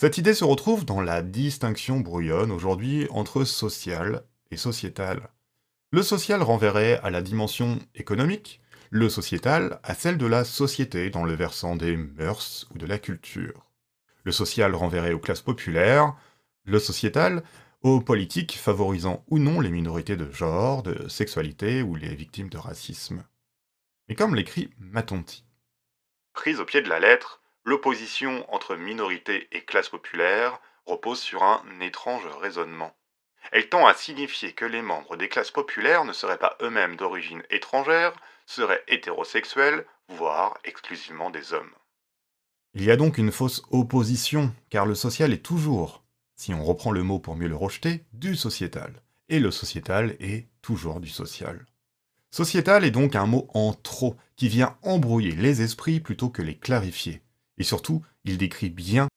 Cette idée se retrouve dans la distinction brouillonne aujourd'hui entre social et sociétal. Le social renverrait à la dimension économique, le sociétal à celle de la société dans le versant des mœurs ou de la culture. Le social renverrait aux classes populaires, le sociétal aux politiques favorisant ou non les minorités de genre, de sexualité ou les victimes de racisme. Mais comme l'écrit Matonti. Prise au pied de la lettre, l'opposition entre minorité et classe populaire repose sur un étrange raisonnement. Elle tend à signifier que les membres des classes populaires ne seraient pas eux-mêmes d'origine étrangère, seraient hétérosexuels, voire exclusivement des hommes. Il y a donc une fausse opposition, car le social est toujours, si on reprend le mot pour mieux le rejeter, du sociétal, et le sociétal est toujours du social. Sociétal est donc un mot en trop qui vient embrouiller les esprits plutôt que les clarifier. Et surtout, il décrit bien